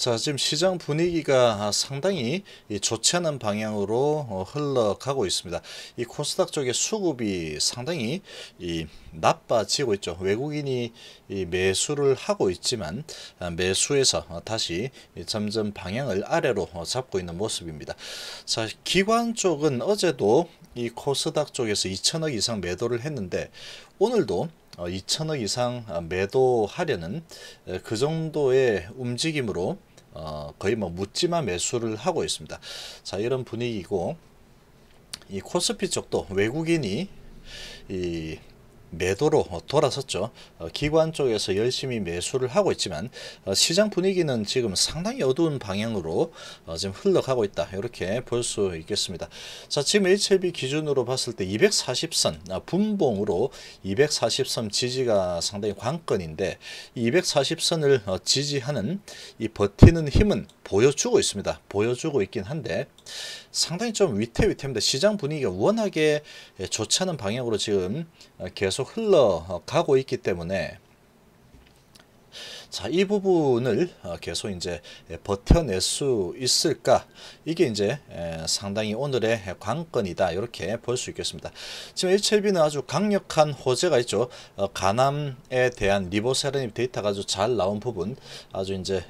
자, 지금 시장 분위기가 아, 상당히 좋지 않은 방향으로 어, 흘러가고 있습니다. 이 코스닥 쪽의 수급이 상당히 이 나빠지고 있죠. 외국인이 매수를 하고 있지만 아, 매수에서 어, 다시 점점 방향을 아래로 어, 잡고 있는 모습입니다. 자, 기관 쪽은 어제도 이 코스닥 쪽에서 2천억 이상 매도를 했는데 오늘도 2천억 이상 아, 매도하려는 그 정도의 움직임으로 어, 거의 뭐 묻지마 매수를 하고 있습니다. 자 이런 분위기고 이 코스피 쪽도 외국인이 이 매도로 어, 돌아섰죠. 어, 기관 쪽에서 열심히 매수를 하고 있지만 어, 시장 분위기는 지금 상당히 어두운 방향으로 지금 흘러가고 있다. 이렇게 볼 수 있겠습니다. 자, 지금 HLB 기준으로 봤을 때 240선 아, 분봉으로 240선 지지가 상당히 관건인데 240선을 지지하는 이 버티는 힘은 보여주고 있습니다. 보여주고 있긴 한데 상당히 좀 위태위태합니다. 시장 분위기가 워낙에 예, 좋지 않은 방향으로 지금 어, 계속 흘러가고 있기 때문에 자, 이 부분을 어, 계속 이제 예, 버텨낼 수 있을까? 이게 이제 예, 상당히 오늘의 관건이다. 이렇게 볼 수 있겠습니다. 지금 HLB는 아주 강력한 호재가 있죠. 가남에 어, 대한 리보세라닙 데이터가 아주 잘 나온 부분, 아주 이제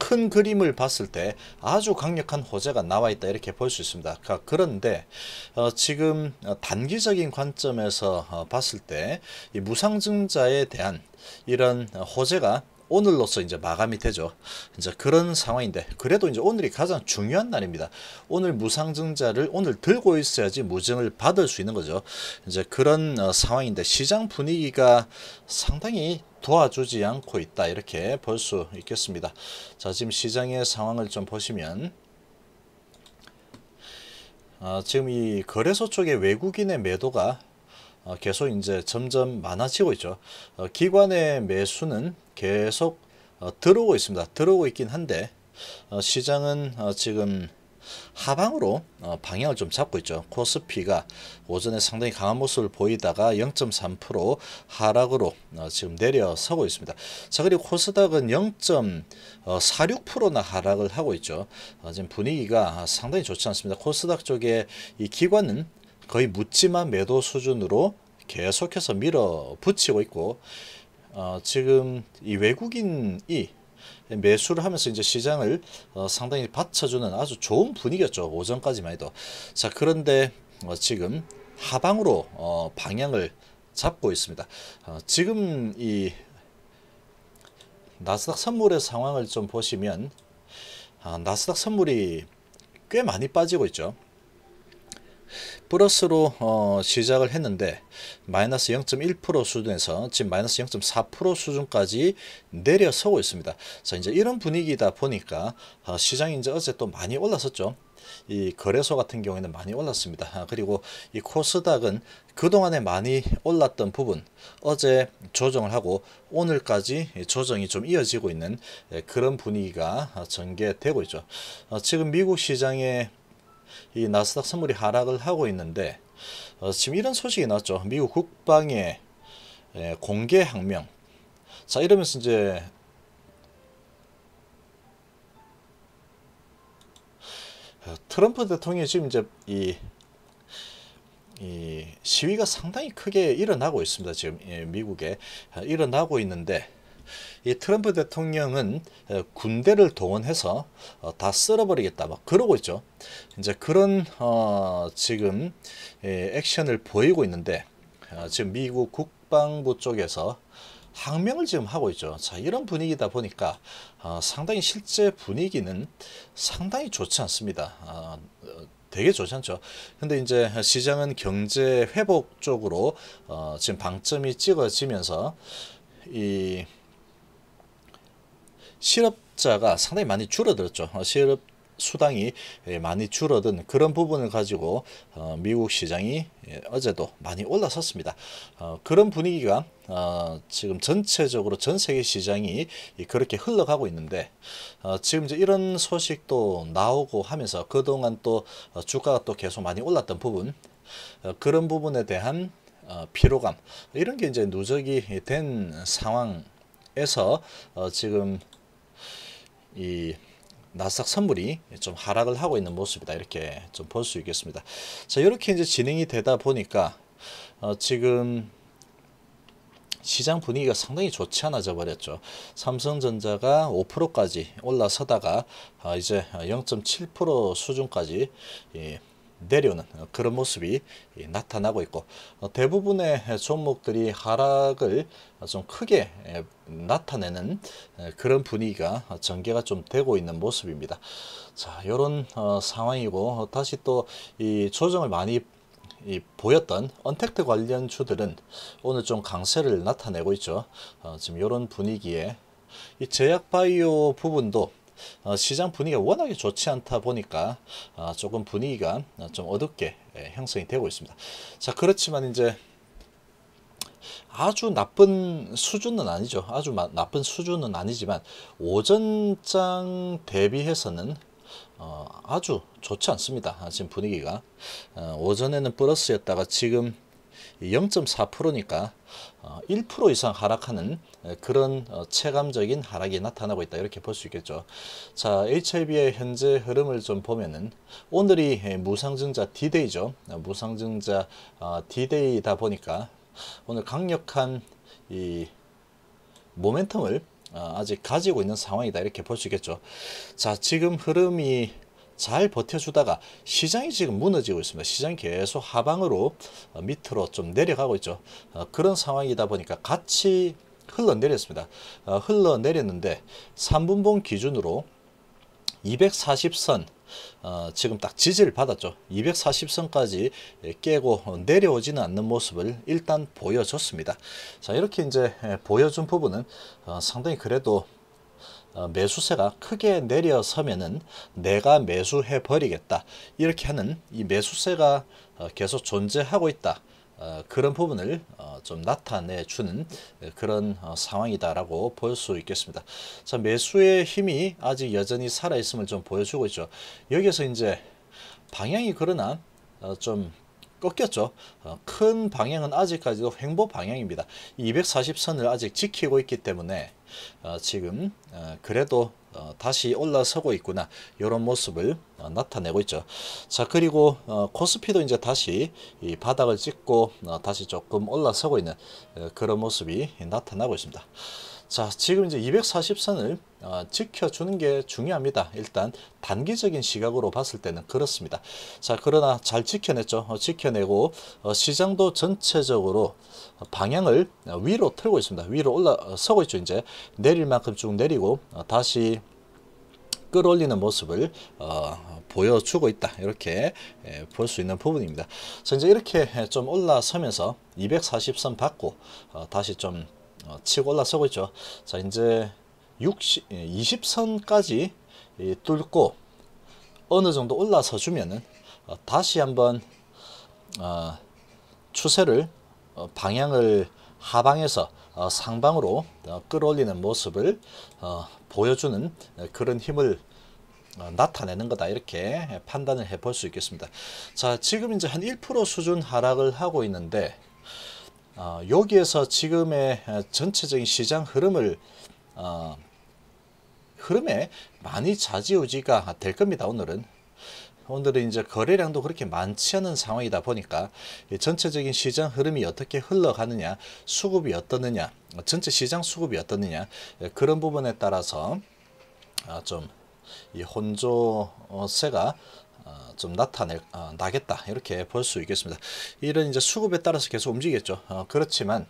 큰 그림을 봤을 때 아주 강력한 호재가 나와 있다 이렇게 볼 수 있습니다. 그런데 어, 지금 어, 단기적인 관점에서 어, 봤을 때 무상증자에 대한 이런 호재가 오늘로써 이제 마감이 되죠. 이제 그런 상황인데 그래도 이제 오늘이 가장 중요한 날입니다. 오늘 무상증자를 오늘 들고 있어야지 무증을 받을 수 있는 거죠. 이제 그런 어, 상황인데 시장 분위기가 상당히 도와주지 않고 있다 이렇게 볼 수 있겠습니다. 자 지금 시장의 상황을 좀 보시면 어, 지금 이 거래소 쪽에 외국인의 매도가 어, 계속 이제 점점 많아지고 있죠. 어, 기관의 매수는 계속 어, 들어오고 있습니다. 들어오고 있긴 한데 어, 시장은 어, 지금 하방으로 방향을 좀 잡고 있죠. 코스피가 오전에 상당히 강한 모습을 보이다가 0.3% 하락으로 지금 내려서고 있습니다. 자 그리고 코스닥은 0.46%나 하락을 하고 있죠. 지금 분위기가 상당히 좋지 않습니다. 코스닥 쪽에 이 기관은 거의 묻지만 매도 수준으로 계속해서 밀어붙이고 있고 어, 지금 이 외국인이 매수를 하면서 이제 시장을 어, 상당히 받쳐주는 아주 좋은 분위기였죠. 오전까지만 해도. 자, 그런데 어, 지금 하방으로 어, 방향을 잡고 있습니다. 어, 지금 이 나스닥 선물의 상황을 좀 보시면 아, 나스닥 선물이 꽤 많이 빠지고 있죠. 플러스로 어, 시작을 했는데 마이너스 0.1% 수준에서 지금 마이너스 0.4% 수준까지 내려서고 있습니다. 자 이제 이런 분위기다 보니까 어, 시장이 이제 어제 또 많이 올랐었죠. 이 거래소 같은 경우에는 많이 올랐습니다. 아, 그리고 이 코스닥은 그동안에 많이 올랐던 부분 어제 조정을 하고 오늘까지 조정이 좀 이어지고 있는 예, 그런 분위기가 아, 전개되고 있죠. 아, 지금 미국 시장의 이 나스닥 선물이 하락을 하고 있는데 어, 지금 이런 소식이 났죠. 미국 국방의 예, 공개 항명. 자 이러면서 이제 트럼프 대통령이 지금 이제 이, 이 시위가 상당히 크게 일어나고 있습니다. 지금 예, 미국에 일어나고 있는데 이 트럼프 대통령은 군대를 동원해서 어, 다 쓸어버리겠다 막 그러고 있죠. 이제 그런 어 지금 액션을 보이고 있는데 어, 지금 미국 국방부 쪽에서 항명을 지금 하고 있죠. 자 이런 분위기다 보니까 어, 상당히 실제 분위기는 상당히 좋지 않습니다. 되게 좋지 않죠. 근데 이제 시장은 경제 회복 쪽으로 어, 지금 방점이 찍어지면서 이 실업자가 상당히 많이 줄어들었죠. 어, 실업 수당이 예, 많이 줄어든 그런 부분을 가지고 어, 미국 시장이 예, 어제도 많이 올라섰습니다. 어, 그런 분위기가 지금 전체적으로 전 세계 시장이 그렇게 흘러가고 있는데 지금 이제 이런 소식도 나오고 하면서 그동안 또 주가가 또 계속 많이 올랐던 부분 그런 부분에 대한 피로감 이런 게 이제 누적이 된 상황에서 지금 이 나스닥 선물이 좀 하락을 하고 있는 모습이다 이렇게 좀 볼 수 있겠습니다. 자 이렇게 이제 진행이 되다 보니까 어, 지금 시장 분위기가 상당히 좋지 않아져 버렸죠. 삼성전자가 5%까지 올라서다가 어, 이제 0.7% 수준까지 예, 내려오는 그런 모습이 나타나고 있고 어, 대부분의 종목들이 하락을 좀 크게 나타내는 그런 분위기가 전개가 좀 되고 있는 모습입니다. 자, 이런 어, 상황이고 어, 다시 또 이 조정을 많이 이 보였던 언택트 관련 주들은 오늘 좀 강세를 나타내고 있죠. 어, 지금 이런 분위기에 이 제약바이오 부분도 어, 시장 분위기가 워낙에 좋지 않다 보니까 어, 조금 분위기가 어, 좀 어둡게 예, 형성이 되고 있습니다. 자 그렇지만 이제 아주 나쁜 수준은 아니죠. 아주 나쁜 수준은 아니지만 오전장 대비해서는 아주 좋지 않습니다. 지금 분위기가 오전에는 플러스였다가 지금 0.4%니까 1% 어, 이상 하락하는 그런 어, 체감적인 하락이 나타나고 있다 이렇게 볼 수 있겠죠. 자 HIV의 현재 흐름을 좀 보면은 오늘이 무상증자 D-Day죠. 어, 무상증자 D-Day이다 보니까 오늘 강력한 이 모멘텀을 아직 가지고 있는 상황이다 이렇게 볼 수 있겠죠. 자 지금 흐름이 잘 버텨주다가 시장이 지금 무너지고 있습니다. 시장이 계속 하방으로 어, 밑으로 좀 내려가고 있죠. 어, 그런 상황이다 보니까 같이 흘러내렸습니다. 어, 흘러내렸는데 3분봉 기준으로 240선 어, 지금 딱 지지를 받았죠. 240선까지 깨고 내려오지는 않는 모습을 일단 보여줬습니다. 자 이렇게 이제 보여준 부분은 어, 상당히 그래도 어, 매수세가 크게 내려서면은 내가 매수해 버리겠다 이렇게 하는 이 매수세가 어, 계속 존재하고 있다 어, 그런 부분을 좀 나타내 주는 그런 상황이다라고 볼 수 있겠습니다. 자 매수의 힘이 아직 여전히 살아 있음을 좀 보여주고 있죠. 여기서 이제 방향이 그러나 좀 꺾였죠. 어, 큰 방향은 아직까지도 횡보 방향입니다. 240선을 아직 지키고 있기 때문에 어, 지금 어, 그래도 다시 올라서고 있구나 이런 모습을 나타내고 있죠. 자 그리고 코스피도 이제 다시 이 바닥을 찍고 다시 조금 올라서고 있는 그런 모습이 나타나고 있습니다. 자 지금 이제 240선을 어, 지켜주는 게 중요합니다. 일단 단기적인 시각으로 봤을 때는 그렇습니다. 자 그러나 잘 지켜냈죠. 어, 지켜내고 어, 시장도 전체적으로 방향을 어, 위로 틀고 있습니다. 위로 올라서고 어, 있죠. 이제 내릴 만큼 쭉 내리고 어, 다시 끌어올리는 모습을 어, 보여주고 있다 이렇게 예, 볼수 있는 부분입니다. 자 이제 이렇게 좀 올라서면서 240선 받고 어, 다시 좀 어, 치고 올라서고 있죠. 자, 이제 60, 20선까지 예, 뚫고 어느 정도 올라서 주면은 어, 다시 한번 어, 추세를 방향을 하방에서 상방으로 끌어올리는 모습을 보여주는 그런 힘을 나타내는 거다 이렇게 판단을 해 볼 수 있겠습니다. 자 지금 이제 한 1% 수준 하락을 하고 있는데 어, 여기에서 지금의 어, 전체적인 시장 흐름을 어, 흐름에 많이 좌지우지가 될 겁니다. 오늘은 오늘은 이제 거래량도 그렇게 많지 않은 상황이다 보니까 전체적인 시장 흐름이 어떻게 흘러가느냐 수급이 어떻느냐 전체 시장 수급이 어떻느냐 예, 그런 부분에 따라서 어, 좀 혼조세가 어, 좀 나타낼 어, 나겠다 이렇게 볼 수 있겠습니다. 이런 이제 수급에 따라서 계속 움직이겠죠. 어, 그렇지만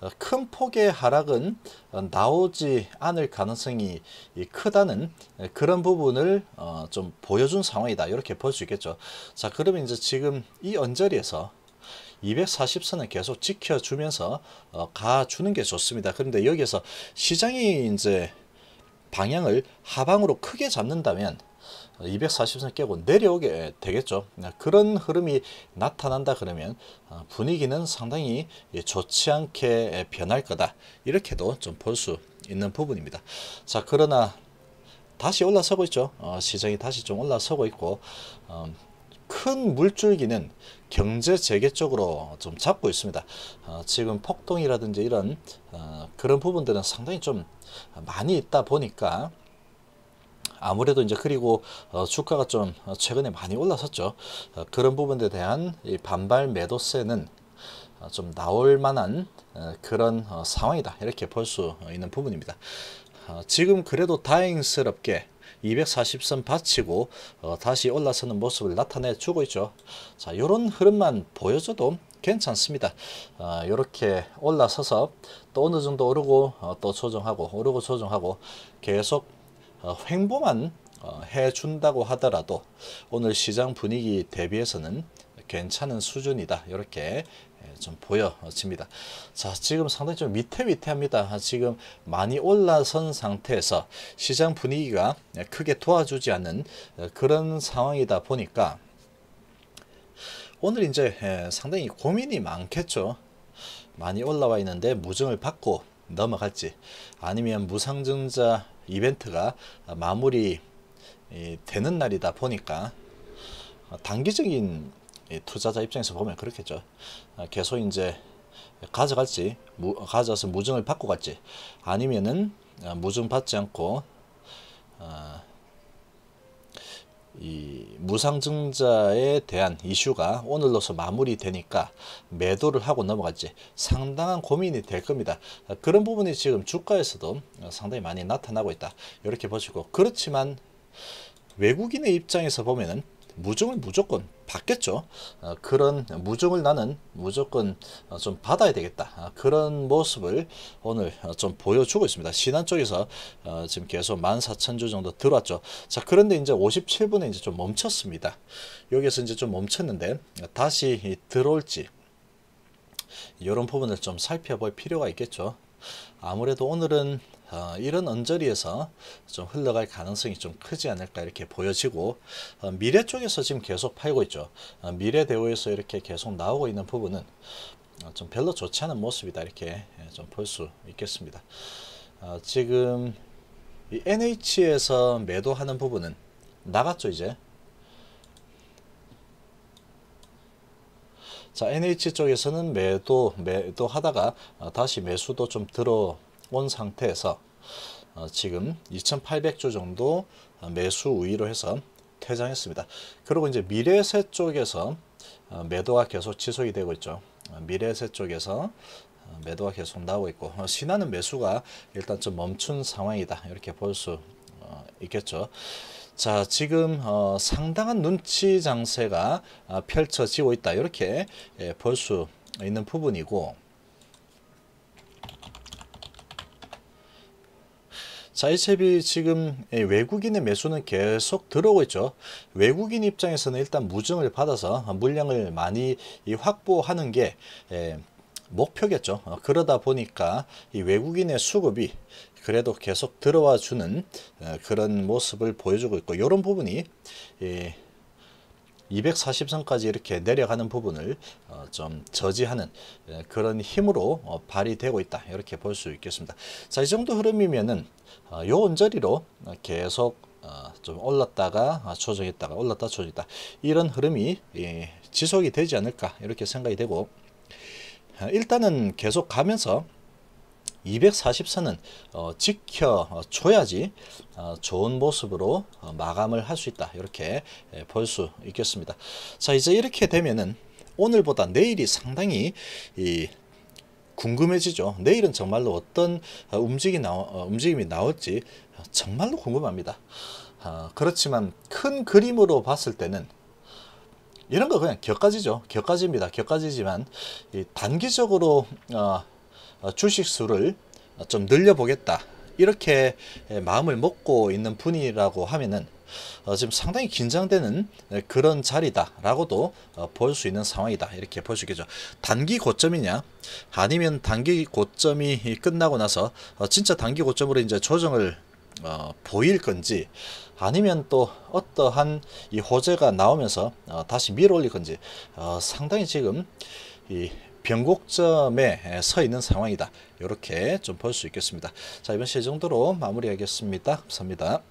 어, 큰 폭의 하락은 어, 나오지 않을 가능성이 크다는 그런 부분을 좀 보여준 상황이다 이렇게 볼 수 있겠죠. 자 그러면 이제 지금 이 언저리에서 240선은 계속 지켜주면서 가주는 게 좋습니다. 그런데 여기에서 시장이 이제 방향을 하방으로 크게 잡는다면 240선 깨고 내려오게 되겠죠. 네, 그런 흐름이 나타난다 그러면 어, 분위기는 상당히 좋지 않게 변할 거다. 이렇게도 좀 볼 수 있는 부분입니다. 자 그러나 다시 올라서고 있죠. 어, 시장이 다시 좀 올라서고 있고 어, 큰 물줄기는 경제 재개 쪽으로 좀 잡고 있습니다. 어, 지금 폭동이라든지 이런 그런 부분들은 상당히 좀 많이 있다 보니까 아무래도 이제 그리고 어, 주가가 좀 어, 최근에 많이 올라섰죠. 어, 그런 부분에 대한 반발 매도세는 좀 나올 만한 그런 상황이다 이렇게 볼 수 있는 부분입니다. 지금 그래도 다행스럽게 240선 받치고 다시 올라서는 모습을 나타내주고 있죠. 자, 이런 흐름만 보여줘도 괜찮습니다. 이렇게 올라서서 또 어느 정도 오르고 또 조정하고 오르고 조정하고 계속 어, 횡보만 어, 해준다고 하더라도 오늘 시장 분위기 대비해서는 괜찮은 수준이다 이렇게 예, 좀 보여집니다. 자 지금 상당히 좀 위태위태합니다. 지금 많이 올라선 상태에서 시장 분위기가 크게 도와주지 않는 어, 그런 상황이다 보니까 오늘 이제 예, 상당히 고민이 많겠죠. 많이 올라와 있는데 무증을 받고 넘어갈지 아니면 무상증자 이벤트가 마무리 되는 날이다 보니까 어, 단기적인 투자자 입장에서 보면 그렇겠죠. 아, 계속 이제 가져갈지 가져서 와 무증을 받고 갈지 아니면은 아, 무증 받지 않고 아, 이 무상증자에 대한 이슈가 오늘로서 마무리되니까 매도를 하고 넘어갈지 상당한 고민이 될 겁니다. 그런 부분이 지금 주가에서도 상당히 많이 나타나고 있다. 이렇게 보시고 그렇지만 외국인의 입장에서 보면 무증을 무조건 받겠죠. 어, 그런 무증을 나는 무조건 어, 좀 받아야 되겠다. 어, 그런 모습을 오늘 어, 좀 보여주고 있습니다. 신한 쪽에서 어, 지금 계속 14,000주 정도 들어왔죠. 자, 그런데 이제 57분에 이제 좀 멈췄습니다. 여기서 에 이제 좀 멈췄는데 다시 들어올지 이런 부분을 좀 살펴볼 필요가 있겠죠. 아무래도 오늘은 어, 이런 언저리에서 좀 흘러갈 가능성이 좀 크지 않을까 이렇게 보여지고 어, 미래 쪽에서 지금 계속 팔고 있죠. 어, 미래 대우에서 이렇게 계속 나오고 있는 부분은 어, 좀 별로 좋지 않은 모습이다 이렇게 예, 좀볼 수 있겠습니다. 어, 지금 이 NH에서 매도하는 부분은 나갔죠 이제. 자 NH 쪽에서는 매도 매도하다가 어, 다시 매수도 좀 들어 온 상태에서 어, 지금 2 8 0 0조 정도 매수 우위로 해서 퇴장했습니다. 그리고 이제 미래세 쪽에서 어, 매도가 계속 지속이 되고 있죠. 어, 미래세 쪽에서 매도가 계속 나오고 있고 신하는 매수가 일단 좀 멈춘 상황이다 이렇게 볼 수 있겠죠. 자 지금 어, 상당한 눈치 장세가 펼쳐지고 있다 이렇게 예, 볼수 있는 부분이고 자이체비 지금 외국인의 매수는 계속 들어오고 있죠. 외국인 입장에서는 일단 무증을 받아서 물량을 많이 확보하는 게 예, 목표겠죠. 어, 그러다 보니까 이 외국인의 수급이 그래도 계속 들어와 주는 어, 그런 모습을 보여주고 있고 이런 부분이 예, 243까지 이렇게 내려가는 부분을 어, 좀 저지하는 그런 힘으로 어, 발휘되고 있다 이렇게 볼 수 있겠습니다. 자이 정도 흐름이면은 어, 요 언저리로 계속 좀 올랐다가 아, 조정했다가 올랐다 조정했다 이런 흐름이 지속이 되지 않을까 이렇게 생각이 되고 일단은 계속 가면서 244는 어, 지켜줘야지 어, 어, 좋은 모습으로 어, 마감을 할 수 있다. 이렇게 예, 볼수 있겠습니다. 자, 이제 이렇게 되면은 오늘보다 내일이 상당히 이 궁금해지죠. 내일은 정말로 어떤 어, 움직이 나오, 어, 움직임이 나올지 정말로 궁금합니다. 어, 그렇지만 큰 그림으로 봤을 때는 이런 거 그냥 격가지죠. 격가지입니다. 격가지지만 단기적으로 어, 어, 주식수를 좀 늘려보겠다 이렇게 마음을 먹고 있는 분이라고 하면은 어, 지금 상당히 긴장되는 그런 자리다라고도 어, 볼수 있는 상황이다 이렇게 볼 수 있겠죠 단기 고점이냐 아니면 단기 고점이 끝나고 나서 진짜 단기 고점으로 이제 조정을 어, 보일 건지 아니면 또 어떠한 이 호재가 나오면서 어, 다시 밀어올릴 건지 어, 상당히 지금 이 변곡점에 서 있는 상황이다. 이렇게 좀 볼 수 있겠습니다. 자 이번 시의 정도로 마무리하겠습니다. 감사합니다.